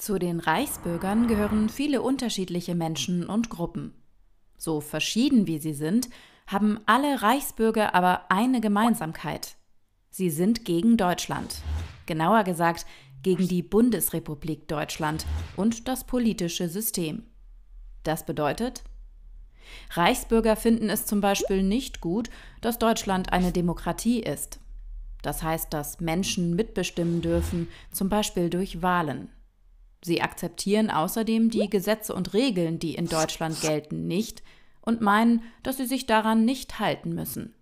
Zu den Reichsbürgern gehören viele unterschiedliche Menschen und Gruppen. So verschieden wie sie sind, haben alle Reichsbürger aber eine Gemeinsamkeit. Sie sind gegen Deutschland. Genauer gesagt, gegen die Bundesrepublik Deutschland und das politische System. Das bedeutet, Reichsbürger finden es zum Beispiel nicht gut, dass Deutschland eine Demokratie ist. Das heißt, dass Menschen mitbestimmen dürfen, zum Beispiel durch Wahlen. Sie akzeptieren außerdem die Gesetze und Regeln, die in Deutschland gelten, nicht und meinen, dass sie sich daran nicht halten müssen.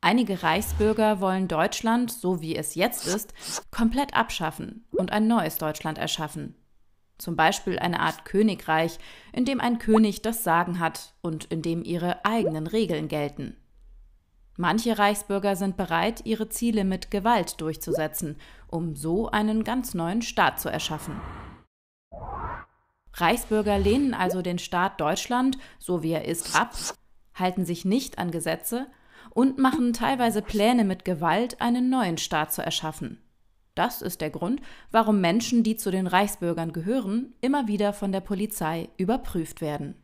Einige Reichsbürger wollen Deutschland, so wie es jetzt ist, komplett abschaffen und ein neues Deutschland erschaffen. Zum Beispiel eine Art Königreich, in dem ein König das Sagen hat und in dem ihre eigenen Regeln gelten. Manche Reichsbürger sind bereit, ihre Ziele mit Gewalt durchzusetzen, um so einen ganz neuen Staat zu erschaffen. Reichsbürger lehnen also den Staat Deutschland, so wie er ist, ab, halten sich nicht an Gesetze und machen teilweise Pläne mit Gewalt, einen neuen Staat zu erschaffen. Das ist der Grund, warum Menschen, die zu den Reichsbürgern gehören, immer wieder von der Polizei überprüft werden.